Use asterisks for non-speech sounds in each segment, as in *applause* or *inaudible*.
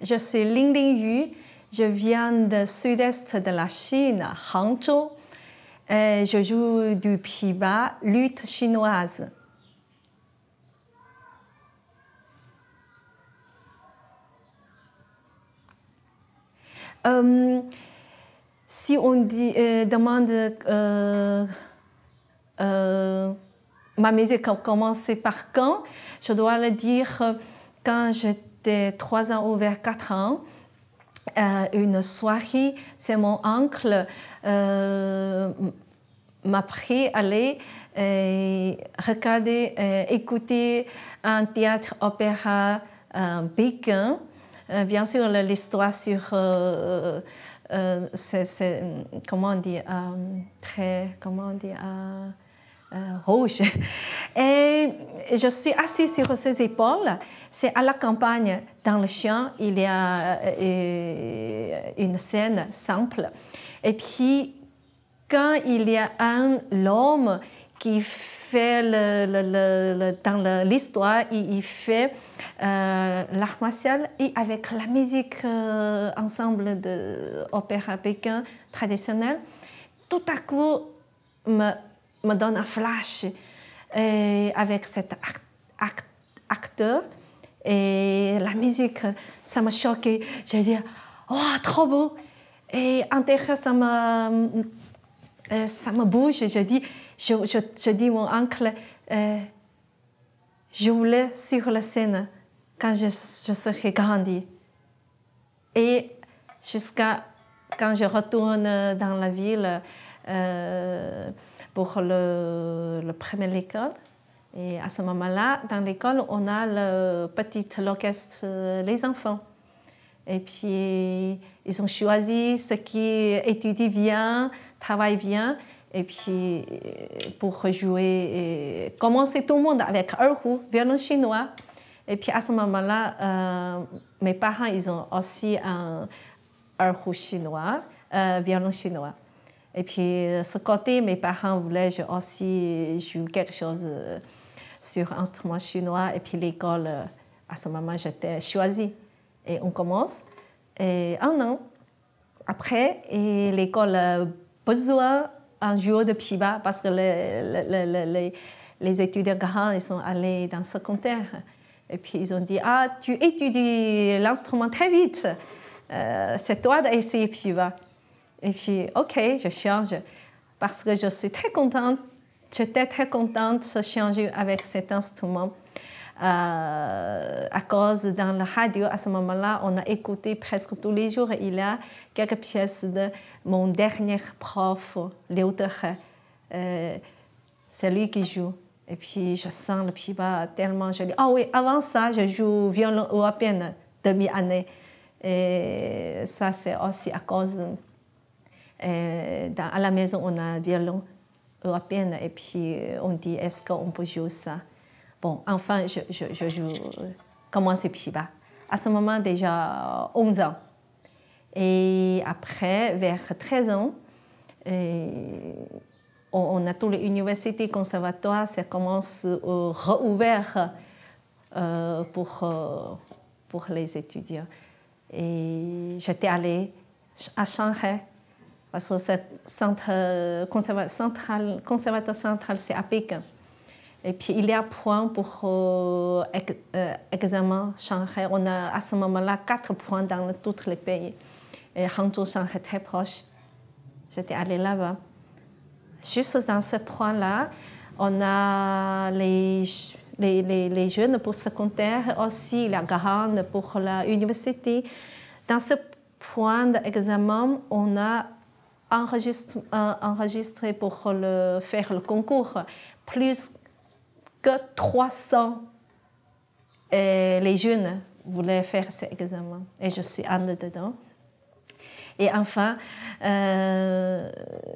Je suis Ling Yu, je viens du sud-est de la Chine, Hangzhou. Et je joue du piba, lutte chinoise. Euh, si on euh, demande euh, ma musique a commencé par quand, je dois le dire quand j'étais 3 ans ou vers 4 ans. une soirée, c'est mon oncle m'a pris à aller regarder, écouter un théâtre opéra un Pékin euh, bien sûr, l'histoire sur euh, euh, comment on dit, très, comment on dit, rouge. *laughs* Et je suis assise sur ses épaules. C'est à la campagne, dans le champ, il y a une scène simple. Et puis, quand il y a un homme qui fait le, dans l'histoire, il, fait euh, l'art martial et avec la musique euh, ensemble de pékin traditionnel, tout à coup me, me donne un flash euh, avec cet acteur et la musique, ça m'a choqué. J'ai dit, oh, trop beau! Et intérieur, ça ça me bouge. J'ai dit, je, je, je dis mon oncle, euh, je voulais sur la scène quand je, je serai grandi. Et jusqu'à quand je retourne dans la ville euh, pour le, le première école, et à ce moment-là, dans l'école, on a le petit orchestre euh, les enfants. Et puis, ils ont choisi ceux qui étudie bien, travaille bien et puis pour jouer, et commencer tout le monde avec Erhu, violon chinois. Et puis à ce moment-là, euh, mes parents, ils ont aussi un Erhu chinois, euh, violon chinois. Et puis de ce côté, mes parents voulaient aussi jouer quelque chose euh, sur instrument chinois. Et puis l'école, à ce moment, j'étais choisie. Et on commence. Et un an après, et l'école besoin un jour de piba parce que les, les, les, les étudiants grands ils sont allés dans ce secondaire. Et puis ils ont dit Ah, tu étudies l'instrument très vite. Euh, c'est toi d'essayer piba Et puis, OK, je change parce que je suis très contente. J'étais très contente de changer avec cet instrument. Euh, à cause dans la radio, à ce moment-là, on a écouté presque tous les jours. Il y a quelques pièces de mon dernier prof, Léo euh, C'est lui qui joue. Et puis, je sens le pipa tellement joli. Ah oui, avant ça, je joue violon européen, demi-année. Et ça, c'est aussi à cause. Euh, à la maison, on a violon européen et puis on dit est-ce qu'on peut jouer ça Bon, enfin, je, je, je, je À ce moment, déjà 11 ans. Et après, vers 13 ans, euh, on, a tous les universités, conservatoires, ça commence à euh, rouvrir euh, pour, pour les étudiants. Et j'étais allée à Shanghai, parce que le centre, conservatoire central, c'est à Pékin. Et puis, il y a point pour l'examen euh, euh, examen Shanghai. On a à ce moment-là quatre points dans tous les pays. Et Hangzhou, Shanghai, très proche. J'étais allée là-bas. Juste dans ce point-là, on a les, les, les, jeunes pour secondaire, aussi la grande pour l'université. Dans ce point d'examen, on a enregistré, euh, enregistré pour le, faire le concours plus 300 et euh, les jeunes voulaient faire cet examen et je suis en dedans. Et enfin, euh,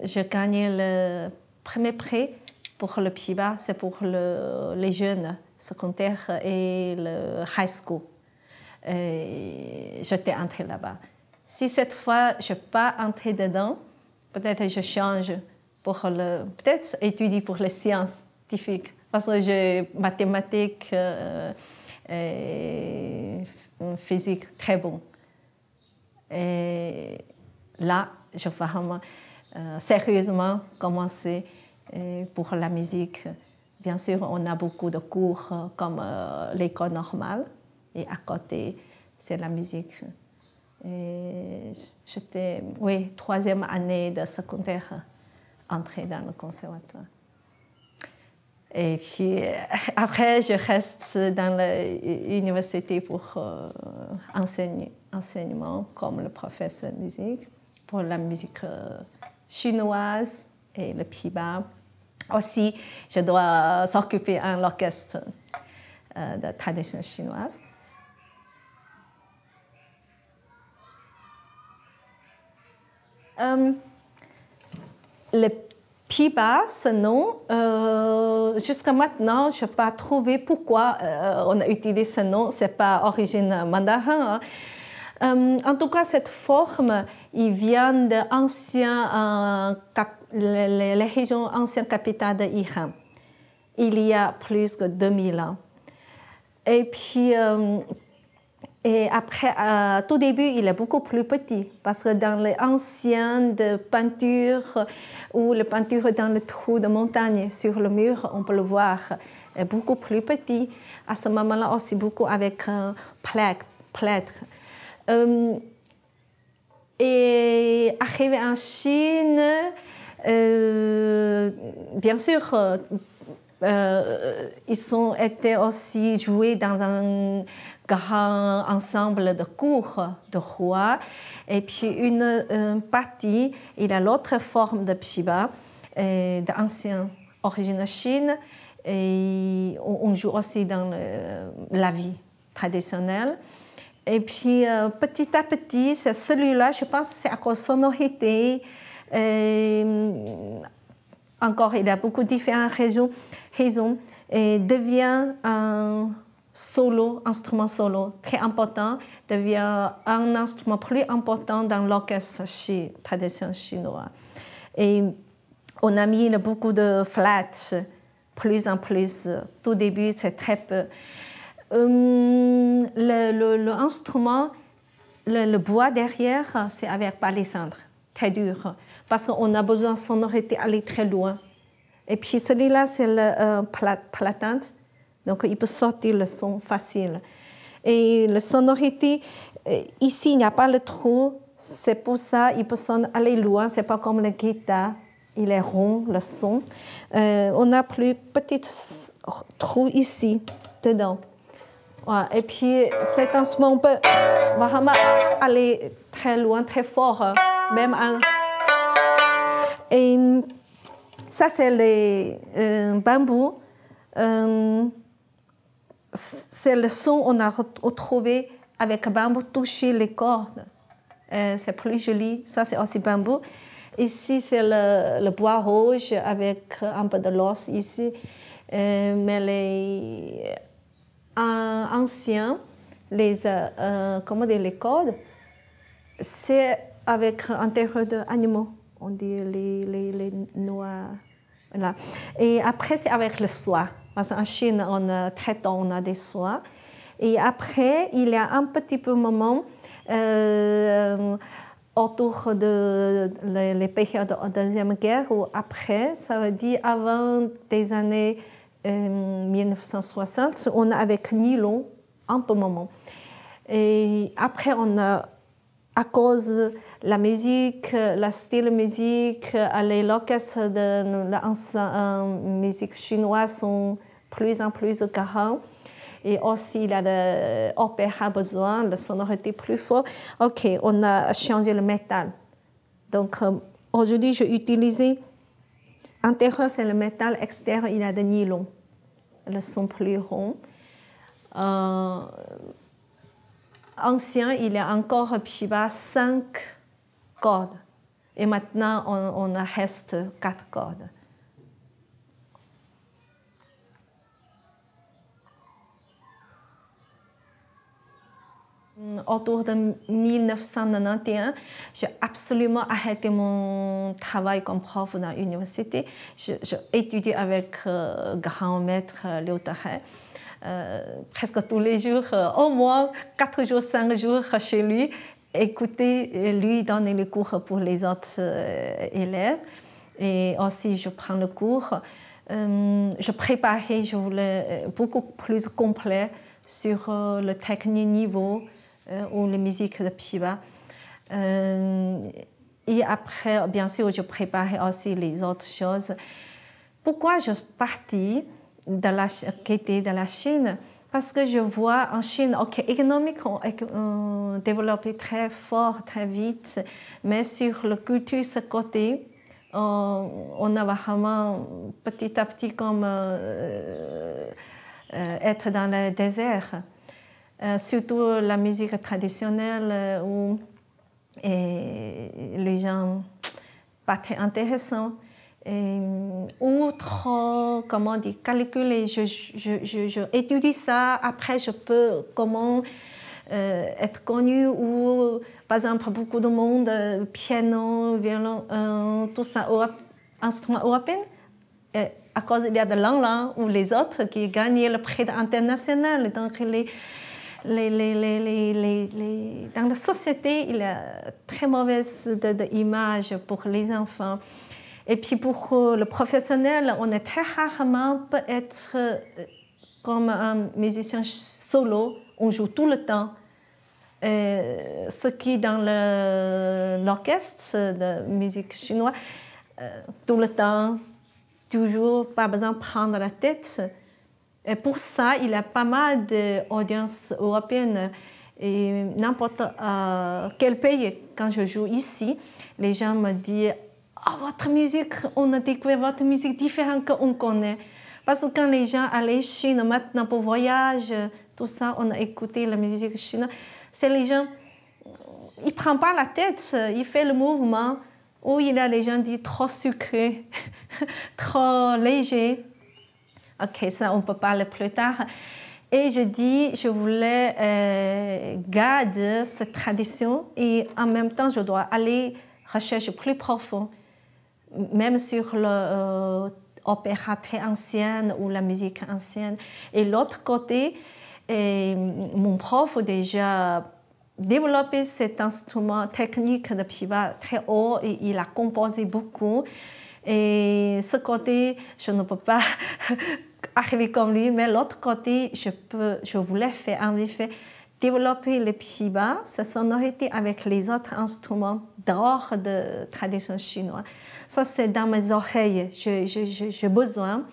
je le premier prix pour le PIBA, c'est pour le, les jeunes secondaires et le high school. J'étais entrée là-bas. Si cette fois, je n'ai pas entrée dedans, peut-être je change pour le... Peut-être étudie pour les sciences scientifiques parce que j'ai mathématiques euh, euh, et physique très bon. Et là, je vraiment euh, sérieusement commencer pour la musique. Bien sûr, on a beaucoup de cours comme l'école normale et à côté, c'est la musique. J'étais, oui, troisième année de secondaire, entrée dans le conservatoire. Et puis euh, *laughs* après, je reste dans l'université pour euh, enseigner, enseignement comme le professeur de musique, pour la musique euh, chinoise et le piba. Aussi, je dois s'occuper d'un orchestre de tradition chinoise. le Piba, ce nom, euh, jusqu'à maintenant, je n'ai pas trouvé pourquoi euh, on a utilisé ce nom. Ce n'est pas origine mandarin. Hein. Euh, en tout cas, cette forme, il vient de les, les, régions anciennes capitales de Iran, il y a plus de 2000 ans. Et puis, et après, à tout début, il est beaucoup plus petit parce que dans les anciennes peintures ou les peintures dans le trou de montagne sur le mur, on peut le voir est beaucoup plus petit. À ce moment-là aussi, beaucoup avec un plâtre. Euh, et arrivé en Chine, euh, bien sûr, euh, euh, ils ont été aussi joués dans un grand ensemble de cours de roi. Et puis une, euh, partie, il a l'autre forme de Pshiba, euh, d'ancien origine Chine. Et on, joue aussi dans la vie traditionnelle. Et puis euh, petit à petit, c'est celui-là, je pense c'est à cause sonorité. encore, il a beaucoup de différentes raisons, raisons et devient un solo, instrument solo, très important, devient un instrument plus important dans l'orchestre chez tradition chinoise. Et on a mis beaucoup de flats, plus en plus. Tout début, c'est très peu. Hum, L'instrument, le, bois derrière, c'est avec palissandre, très dur, parce qu'on a besoin de sonorité aller très loin. Et puis celui-là, c'est le euh, platante donc, il peut sortir le son facile. Et la sonorité, euh, ici, il n'y a pas le trou. C'est pour ça il peut sonner aller loin. C'est pas comme le guitare. Il est rond, le son. Euh, on a plus petit trou ici, dedans. et puis, cet instrument, on peut vraiment aller très loin, très fort, euh, même un... Et hum, ça, c'est les bambous. Hum, c'est le son on a retrouvé avec bambou toucher les cordes. Euh, c'est plus joli. Ça, c'est aussi bambou. Ici, c'est le, bois rouge avec un peu de l'os ici. Euh, mais les euh, anciens, les, comment dire, les cordes, c'est avec un terreau d'animaux. On dit les, les, Et après, c'est avec le soie. Parce qu'en Chine, on euh, traite on a des soins. Et après, il y a un petit peu moment euh, autour de les, de la Deuxième Guerre ou après, ça veut dire avant des années 1960, euh, on avait nylon un peu moment. Et après, on a à cause de la musique, le style musique, les orchestres de la euh, musique chinoise sont plus en plus grands. Et aussi, y a besoin de sonorité plus forte. OK, on a changé le métal. Donc, euh, aujourd'hui, j'ai utilisé intérieur, c'est le métal, extérieur, il y a des nylon. Ils sont plus ronds. Euh, ancien, il y a encore 5 cordes. Et maintenant, on, on reste 4 cordes. autour de 1991, j'ai absolument arrêté mon travail comme prof dans l'université. J'ai étudié avec le euh, grand maître euh, Léo euh, presque tous les jours, euh, au moins quatre jours, cinq jours chez lui, écouter euh, lui donner les cours pour les autres élèves. Et aussi, je prends le cours. je préparais, je voulais beaucoup plus complet sur le technique niveau ou la musique de Piba. et après, bien sûr, je préparais aussi les autres choses. Pourquoi je suis partie dans la, qui était la Chine, parce que je vois en Chine, ok, économiquement, on développé très fort, très vite, mais sur le culture, ce côté, on a vraiment petit à petit comme euh, euh, être dans le désert. Euh, surtout la musique traditionnelle où les gens pas très intéressants. Et euh, autre, euh, comment dire, calculer, je, je, je, je, étudie ça, après je peux, comment euh, être connu ou, par exemple, beaucoup de monde, piano, violon, tout ça, instrument européen, à cause il y a de l'anglais ou les autres qui gagnent le prix international. Donc, les, les, les, dans la société, il y a très mauvaise image pour les enfants. Et puis pour euh, le professionnel, on est très rarement peut être euh, comme un musicien solo. On joue tout le temps. ce qui dans l'orchestre de musique chinoise, euh, tout le temps, toujours pas besoin de prendre la tête. Et pour ça, il y a pas mal d'audiences européennes. Et n'importe quel pays, quand je joue ici, les gens me disent « Ah, votre musique, on a découvert votre musique différente qu'on connaît. Parce que quand les gens allaient en Chine maintenant pour voyage, tout ça, on a écouté la musique chinoise. C'est les gens, ils ne prennent pas la tête, ils font le mouvement où il y a les gens qui disent trop sucré, *laughs* trop léger. Ok, ça, on peut parler plus tard. Et je dis, je voulais euh, garder cette tradition et en même temps, je dois aller rechercher plus profond même sur l'opéra euh, très ancien ou la musique ancienne. Et l'autre côté, mon prof a déjà développé cet instrument technique de piba très haut et il a composé beaucoup. Et ce côté, je ne peux pas *laughs* arriver comme lui, mais l'autre côté, je, peux, je voulais faire en effet. Développer le piba, sa sonorité avec les autres instruments d'or de tradition chinoise. Ça, c'est dans mes oreilles, j'ai besoin.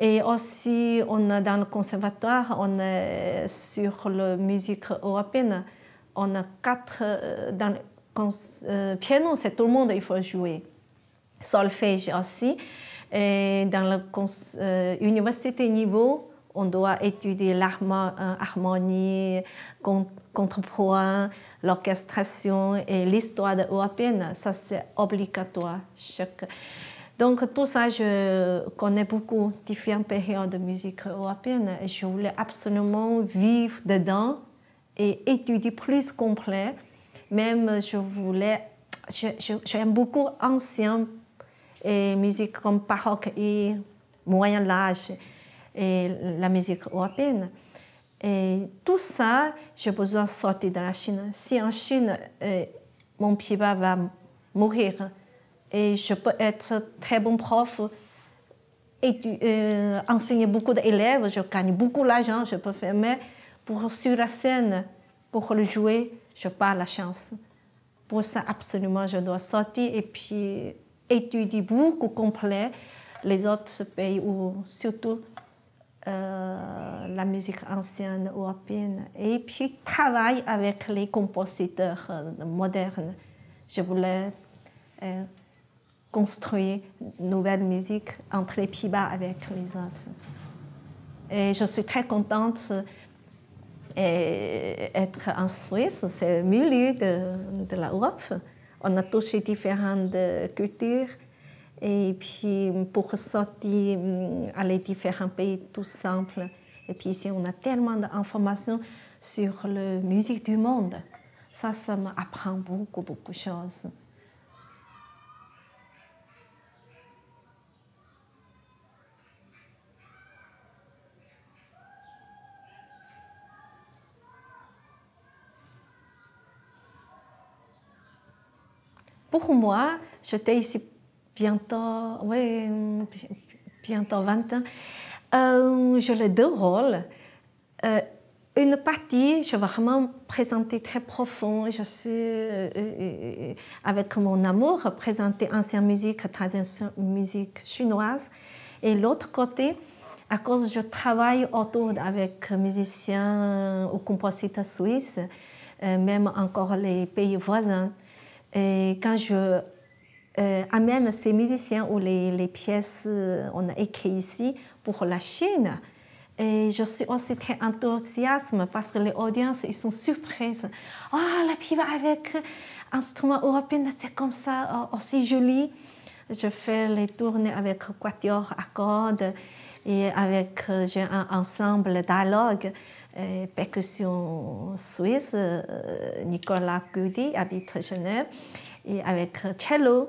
Et aussi, on a dans le conservatoire, on est sur la musique européenne, on a quatre euh, dans le euh, piano, c'est tout le monde il faut jouer. Solfège aussi. Et dans l'université euh, niveau, on doit étudier l'harmonie, euh, contrepoint, l'orchestration et l'histoire de l'Europe. Ça, c'est obligatoire. Donc, tout ça, je connais beaucoup différentes périodes de musique européenne et je voulais absolument vivre dedans et étudier plus complet. Même, je voulais, j'aime beaucoup l'ancienne et musique comme baroque et Moyen-Âge et la musique européenne. Et tout ça, j'ai besoin de sortir de la Chine. Si en Chine, euh, mon bas va mourir et je peux être très bon prof, et, euh, enseigner beaucoup d'élèves, je gagne beaucoup d'argent, je peux faire, mais pour sur la scène, pour le jouer, je n'ai pas la chance. Pour ça, absolument, je dois sortir et puis étudier beaucoup complet les autres pays, ou surtout euh, la musique ancienne européenne et puis travaille avec les compositeurs euh, modernes. Je voulais euh, construire une nouvelle musique entre les pieds-bas avec les autres. Et je suis très contente d'être en Suisse, c'est le milieu de, de l'Europe. On a touché différentes cultures et puis pour sortir, hum, les différents pays, tout simple. Et puis ici, on a tellement d'informations sur la musique du monde. Ça, ça m'apprend beaucoup, beaucoup de choses. Pour moi, j'étais ici bientôt, ouais, bientôt 20 ans, euh, je deux rôles. une partie, je vais vraiment présenter très profond. Je suis, euh, euh, euh, avec mon amour, présenter ancienne musique, tradition musique chinoise. Et l'autre côté, à cause je travaille autour avec musiciens ou compositeurs suisses, même encore les pays voisins. Et quand je euh, amène ces musiciens ou les, pièces qu'on euh, a écrites ici pour la Chine. Et je suis aussi très enthousiaste parce que les audiences, ils sont surprises. Ah, la piba avec instrument européen, c'est comme ça, aussi oh, oh, joli. Je fais les tournées avec quatuor à cordes et avec, euh, j'ai un ensemble dialogue, percussion suisse, Nicolas Gudi habite Genève, et avec cello,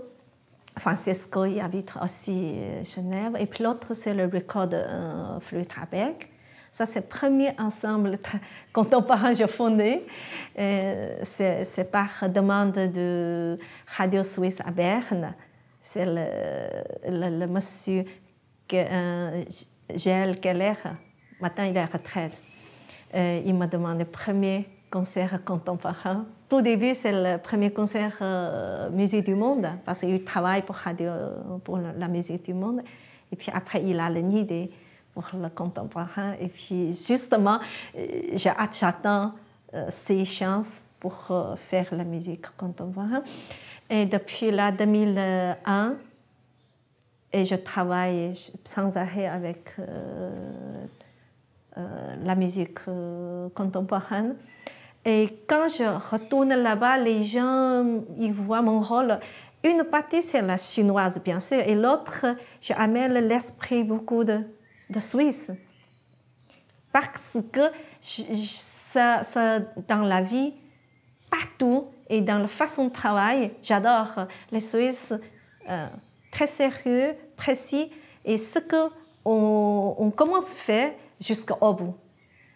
Francesco, il habite aussi euh, Genève. Et puis l'autre, c'est le record de euh, Flûte Ça, c'est le premier ensemble *laughs* contemporain que j'ai fondé. Euh, c'est par demande de Radio Suisse à Berne. C'est le, monsieur que, Gilles Keller. Maintenant, il est à retraite. il m'a demandé le premier concert contemporain tout début, c'est le premier concert euh, Musique du Monde, parce qu'il travaille pour, pour la Musique du Monde. Et puis après, il a une idée pour le contemporain. Et puis justement, euh, j'attends ces euh, chances pour faire la musique contemporaine. Et depuis là, 2001, et je travaille sans arrêt avec la musique contemporaine. Et quand je retourne là-bas, les gens, ils voient mon rôle. Une partie, c'est la chinoise, bien sûr, et l'autre, je amène l'esprit beaucoup de, de Suisse. Parce que ça, dans la vie, partout, et dans la façon de travailler, j'adore les Suisses euh, très sérieux, précis, et ce qu'on on commence à faire jusqu'au bout.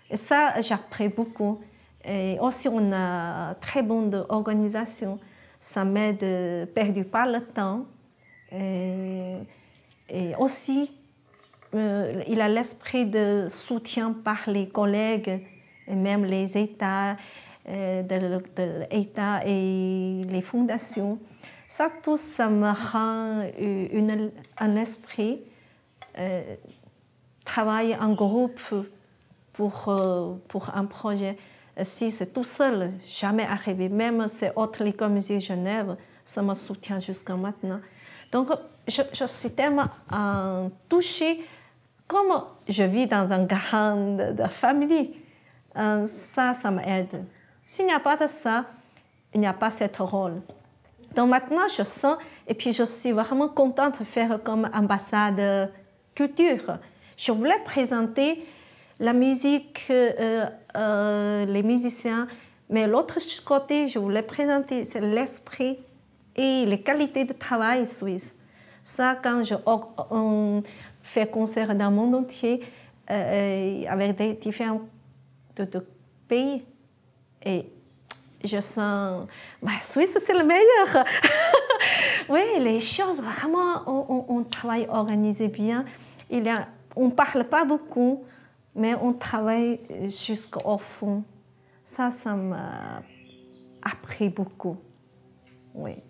Et ça, j'apprends beaucoup. Et aussi, on a très bonne organisation. Ça m'aide, perdu pas le temps. Et, aussi, euh, il a l'esprit de soutien par les collègues et même les États, euh, de, et les fondations. Ça, tout ça me rend une, un esprit. Euh, travailler en groupe pour, euh, pour un projet si c'est tout seul, jamais arrivé. Même ces autres l'École Musique Genève, ça me soutient jusqu'à maintenant. Donc, je, suis tellement euh, touchée. Comme je vis dans une grande famille, euh, ça, ça m'aide. S'il n'y a pas de ça, il n'y a pas cette rôle. Donc maintenant, je sens, et puis je suis vraiment contente de faire comme ambassade culture. Je voulais présenter la musique euh, euh, les musiciens. Mais l'autre côté, je voulais présenter, c'est l'esprit et les qualités de travail suisse. Ça, quand je on fait concert dans le monde entier, euh, avec des différents de, pays, et je sens, bah, Suisse, c'est le meilleur. *laughs* oui, les choses, vraiment, on, travaille organisé bien. Il on ne parle pas beaucoup mais on travaille jusqu'au fond. Ça, ça m'a appris beaucoup. Oui.